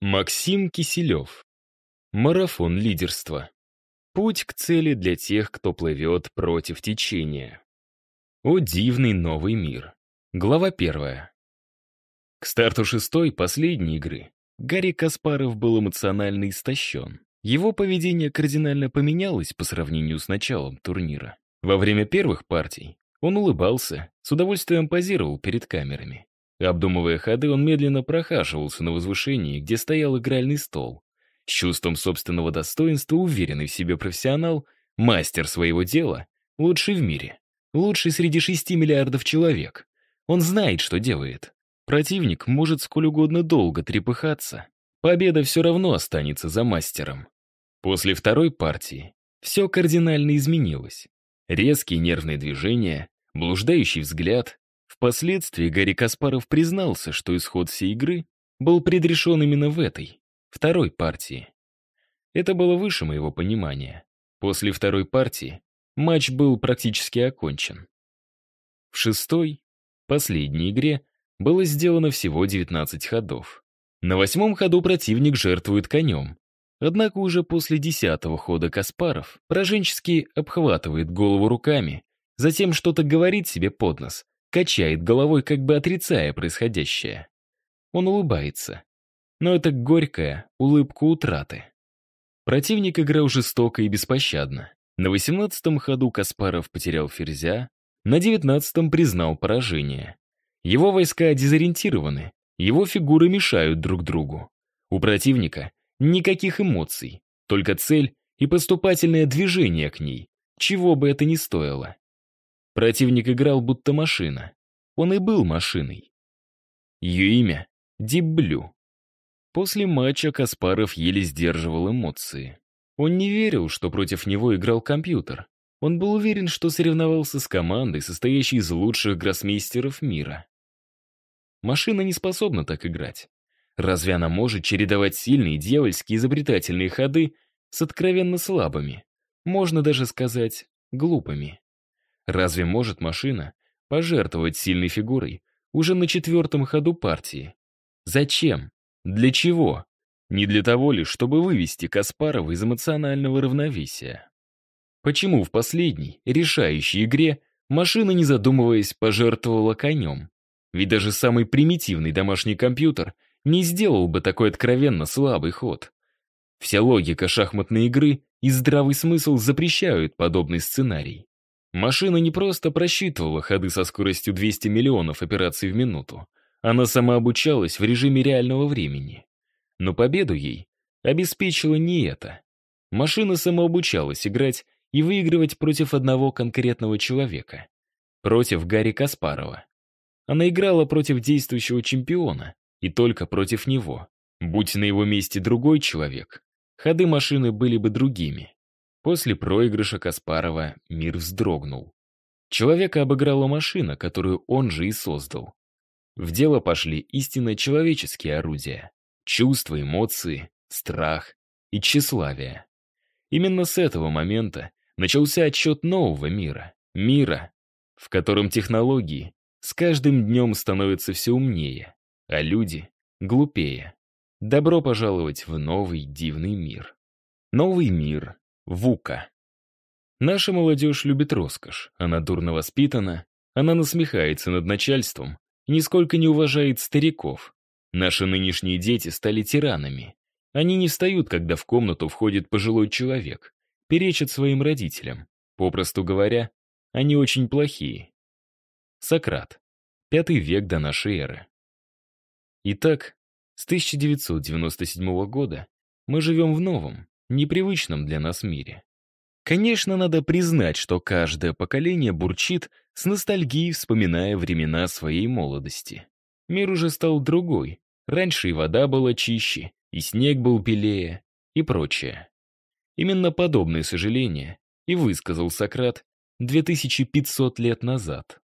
Максим Киселев. Марафон лидерства. Путь к цели для тех, кто плывет против течения. О дивный новый мир. Глава первая. К старту шестой, последней игры, Гарри Каспаров был эмоционально истощен. Его поведение кардинально поменялось по сравнению с началом турнира. Во время первых партий он улыбался, с удовольствием позировал перед камерами. Обдумывая ходы, он медленно прохаживался на возвышении, где стоял игральный стол. С чувством собственного достоинства уверенный в себе профессионал, мастер своего дела, лучший в мире, лучший среди шести миллиардов человек. Он знает, что делает. Противник может сколь угодно долго трепыхаться. Победа все равно останется за мастером. После второй партии все кардинально изменилось. Резкие нервные движения, блуждающий взгляд, Впоследствии Гарри Каспаров признался, что исход всей игры был предрешен именно в этой, второй партии. Это было выше моего понимания. После второй партии матч был практически окончен. В шестой, последней игре, было сделано всего 19 ходов. На восьмом ходу противник жертвует конем. Однако уже после десятого хода Каспаров пораженчески обхватывает голову руками, затем что-то говорит себе под нос, качает головой, как бы отрицая происходящее. Он улыбается. Но это горькая улыбка утраты. Противник играл жестоко и беспощадно. На восемнадцатом ходу Каспаров потерял ферзя, на девятнадцатом признал поражение. Его войска дезориентированы, его фигуры мешают друг другу. У противника никаких эмоций, только цель и поступательное движение к ней, чего бы это ни стоило. Противник играл будто машина. Он и был машиной. Ее имя — Диблю. После матча Каспаров еле сдерживал эмоции. Он не верил, что против него играл компьютер. Он был уверен, что соревновался с командой, состоящей из лучших гроссмейстеров мира. Машина не способна так играть. Разве она может чередовать сильные дьявольские изобретательные ходы с откровенно слабыми, можно даже сказать, глупыми? Разве может машина пожертвовать сильной фигурой уже на четвертом ходу партии? Зачем? Для чего? Не для того лишь, чтобы вывести Каспарова из эмоционального равновесия. Почему в последней, решающей игре, машина, не задумываясь, пожертвовала конем? Ведь даже самый примитивный домашний компьютер не сделал бы такой откровенно слабый ход. Вся логика шахматной игры и здравый смысл запрещают подобный сценарий. Машина не просто просчитывала ходы со скоростью 200 миллионов операций в минуту. Она сама обучалась в режиме реального времени. Но победу ей обеспечила не это. Машина сама обучалась играть и выигрывать против одного конкретного человека. Против Гарри Каспарова. Она играла против действующего чемпиона и только против него. Будь на его месте другой человек, ходы машины были бы другими. После проигрыша Каспарова мир вздрогнул. Человека обыграла машина, которую он же и создал. В дело пошли истинно человеческие орудия. Чувства, эмоции, страх и тщеславие. Именно с этого момента начался отчет нового мира. Мира, в котором технологии с каждым днем становятся все умнее, а люди — глупее. Добро пожаловать в новый дивный мир. Новый мир Вука. Наша молодежь любит роскошь, она дурно воспитана, она насмехается над начальством нисколько не уважает стариков. Наши нынешние дети стали тиранами. Они не встают, когда в комнату входит пожилой человек, перечат своим родителям. Попросту говоря, они очень плохие. Сократ. Пятый век до нашей эры. Итак, с 1997 года мы живем в новом, непривычном для нас мире. Конечно, надо признать, что каждое поколение бурчит с ностальгией, вспоминая времена своей молодости. Мир уже стал другой. Раньше и вода была чище, и снег был белее, и прочее. Именно подобные сожаления и высказал Сократ 2500 лет назад.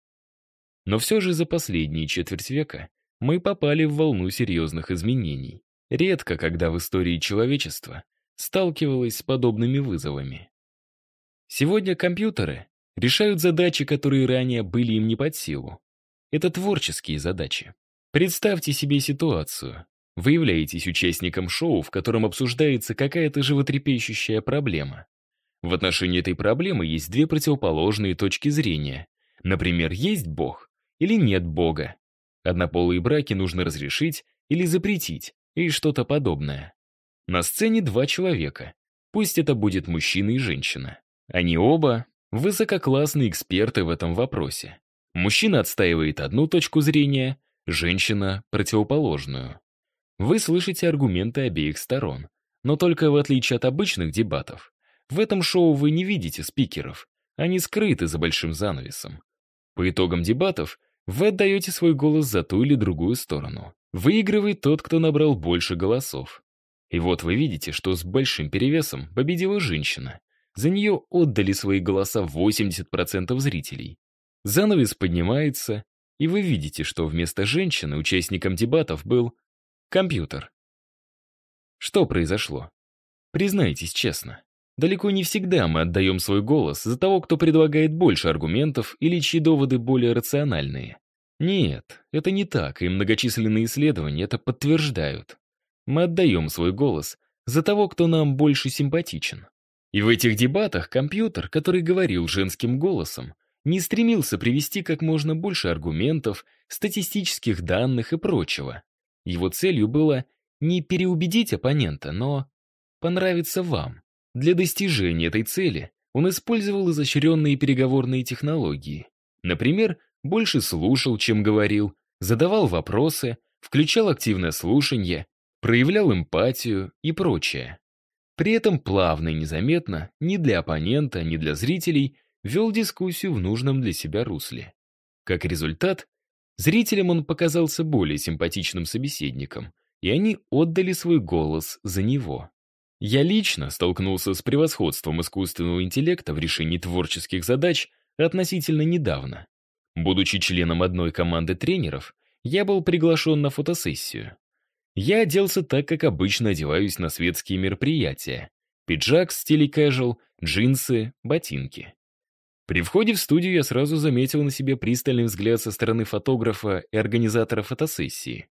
Но все же за последние четверть века мы попали в волну серьезных изменений. Редко, когда в истории человечества сталкивалась с подобными вызовами. Сегодня компьютеры решают задачи, которые ранее были им не под силу. Это творческие задачи. Представьте себе ситуацию. Вы являетесь участником шоу, в котором обсуждается какая-то животрепещущая проблема. В отношении этой проблемы есть две противоположные точки зрения. Например, есть Бог или нет Бога. Однополые браки нужно разрешить или запретить, и что-то подобное. На сцене два человека. Пусть это будет мужчина и женщина. Они оба высококлассные эксперты в этом вопросе. Мужчина отстаивает одну точку зрения, женщина — противоположную. Вы слышите аргументы обеих сторон. Но только в отличие от обычных дебатов, в этом шоу вы не видите спикеров, они скрыты за большим занавесом. По итогам дебатов вы отдаете свой голос за ту или другую сторону. Выигрывает тот, кто набрал больше голосов. И вот вы видите, что с большим перевесом победила женщина. За нее отдали свои голоса 80% зрителей. Занавес поднимается, и вы видите, что вместо женщины участником дебатов был компьютер. Что произошло? Признайтесь честно, далеко не всегда мы отдаем свой голос за того, кто предлагает больше аргументов или чьи доводы более рациональные. Нет, это не так, и многочисленные исследования это подтверждают. Мы отдаем свой голос за того, кто нам больше симпатичен. И в этих дебатах компьютер, который говорил женским голосом, не стремился привести как можно больше аргументов, статистических данных и прочего. Его целью было не переубедить оппонента, но понравиться вам. Для достижения этой цели он использовал изощренные переговорные технологии. Например, больше слушал, чем говорил, задавал вопросы, включал активное слушание, проявлял эмпатию и прочее. При этом плавно и незаметно, ни для оппонента, ни для зрителей, вел дискуссию в нужном для себя русле. Как результат, зрителям он показался более симпатичным собеседником, и они отдали свой голос за него. Я лично столкнулся с превосходством искусственного интеллекта в решении творческих задач относительно недавно. Будучи членом одной команды тренеров, я был приглашен на фотосессию. Я оделся так, как обычно одеваюсь на светские мероприятия. Пиджак в стиле casual, джинсы, ботинки. При входе в студию я сразу заметил на себе пристальный взгляд со стороны фотографа и организатора фотосессии.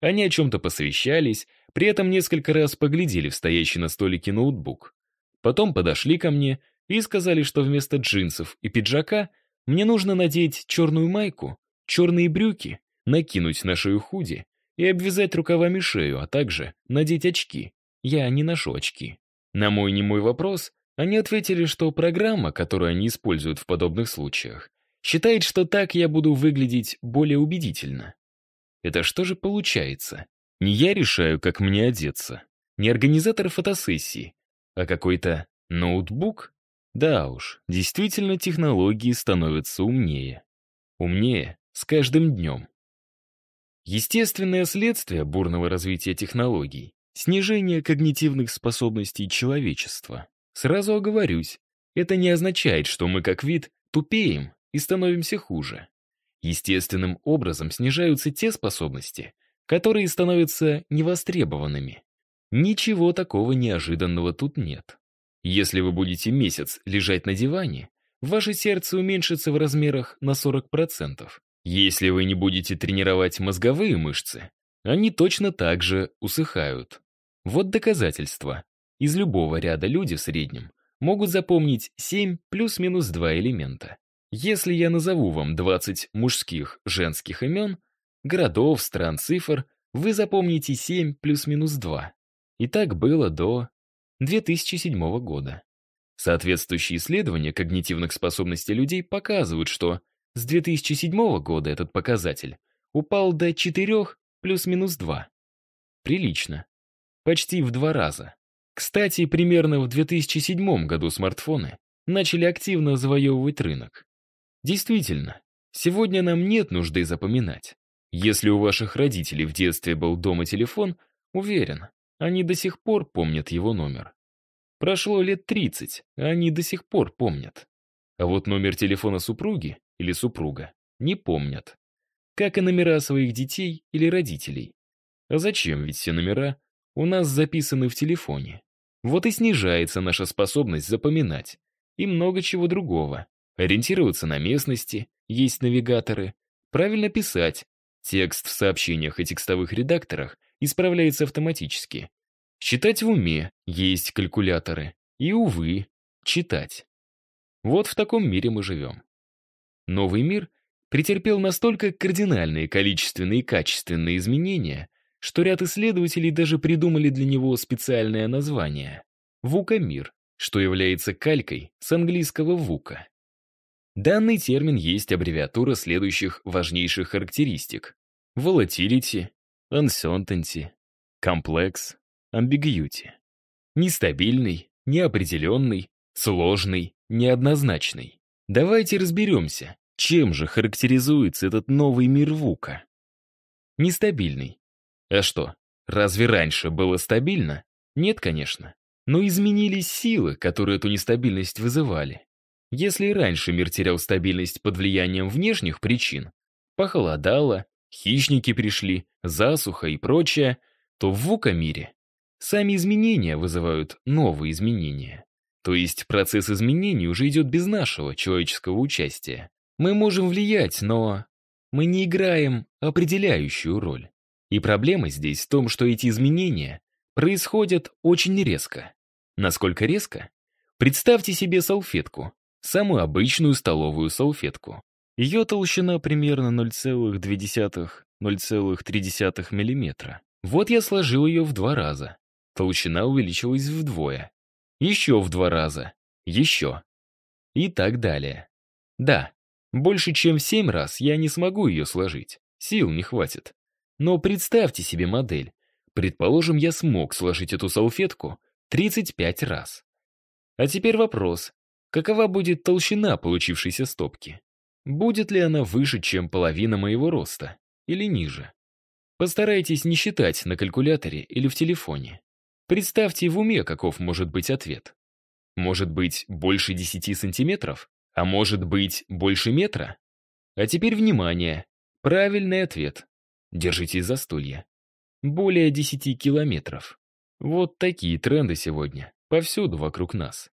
Они о чем-то посовещались, при этом несколько раз поглядели в стоящий на столике ноутбук. Потом подошли ко мне и сказали, что вместо джинсов и пиджака мне нужно надеть черную майку, черные брюки, накинуть на шею худи и обвязать рукавами шею, а также надеть очки. Я не ношу очки. На мой не мой вопрос они ответили, что программа, которую они используют в подобных случаях, считает, что так я буду выглядеть более убедительно. Это что же получается? Не я решаю, как мне одеться, не организатор фотосессии, а какой-то ноутбук? Да уж, действительно технологии становятся умнее. Умнее с каждым днем. Естественное следствие бурного развития технологий — снижение когнитивных способностей человечества. Сразу оговорюсь, это не означает, что мы как вид тупеем и становимся хуже. Естественным образом снижаются те способности, которые становятся невостребованными. Ничего такого неожиданного тут нет. Если вы будете месяц лежать на диване, ваше сердце уменьшится в размерах на 40%. Если вы не будете тренировать мозговые мышцы, они точно так же усыхают. Вот доказательство. Из любого ряда люди в среднем могут запомнить 7 плюс-минус 2 элемента. Если я назову вам 20 мужских, женских имен, городов, стран, цифр, вы запомните 7 плюс-минус 2. И так было до 2007 года. Соответствующие исследования когнитивных способностей людей показывают, что с 2007 года этот показатель упал до 4 плюс-минус 2. Прилично. Почти в два раза. Кстати, примерно в 2007 году смартфоны начали активно завоевывать рынок. Действительно, сегодня нам нет нужды запоминать. Если у ваших родителей в детстве был дома телефон, уверен, они до сих пор помнят его номер. Прошло лет 30, а они до сих пор помнят. А вот номер телефона супруги или супруга, не помнят. Как и номера своих детей или родителей. А зачем, ведь все номера у нас записаны в телефоне. Вот и снижается наша способность запоминать. И много чего другого. Ориентироваться на местности, есть навигаторы, правильно писать. Текст в сообщениях и текстовых редакторах исправляется автоматически. Считать в уме, есть калькуляторы. И, увы, читать. Вот в таком мире мы живем. Новый мир претерпел настолько кардинальные количественные и качественные изменения, что ряд исследователей даже придумали для него специальное название — «вукомир», что является калькой с английского «вука». Данный термин есть аббревиатура следующих важнейших характеристик. Volatility, uncertainty, complex, ambiguity. Нестабильный, неопределенный, сложный, неоднозначный. Давайте разберемся, чем же характеризуется этот новый мир Вука. Нестабильный. А что, разве раньше было стабильно? Нет, конечно. Но изменились силы, которые эту нестабильность вызывали. Если раньше мир терял стабильность под влиянием внешних причин, похолодало, хищники пришли, засуха и прочее, то в Вука мире сами изменения вызывают новые изменения. То есть процесс изменений уже идет без нашего человеческого участия. Мы можем влиять, но мы не играем определяющую роль. И проблема здесь в том, что эти изменения происходят очень резко. Насколько резко? Представьте себе салфетку, самую обычную столовую салфетку. Ее толщина примерно 0,2-0,3 мм. Вот я сложил ее в два раза. Толщина увеличилась вдвое еще в два раза, еще. И так далее. Да, больше чем в семь раз я не смогу ее сложить, сил не хватит. Но представьте себе модель. Предположим, я смог сложить эту салфетку 35 раз. А теперь вопрос, какова будет толщина получившейся стопки? Будет ли она выше, чем половина моего роста? Или ниже? Постарайтесь не считать на калькуляторе или в телефоне. Представьте в уме, каков может быть ответ. Может быть, больше 10 сантиметров? А может быть, больше метра? А теперь внимание. Правильный ответ. Держитесь за стулья. Более 10 километров. Вот такие тренды сегодня. Повсюду вокруг нас.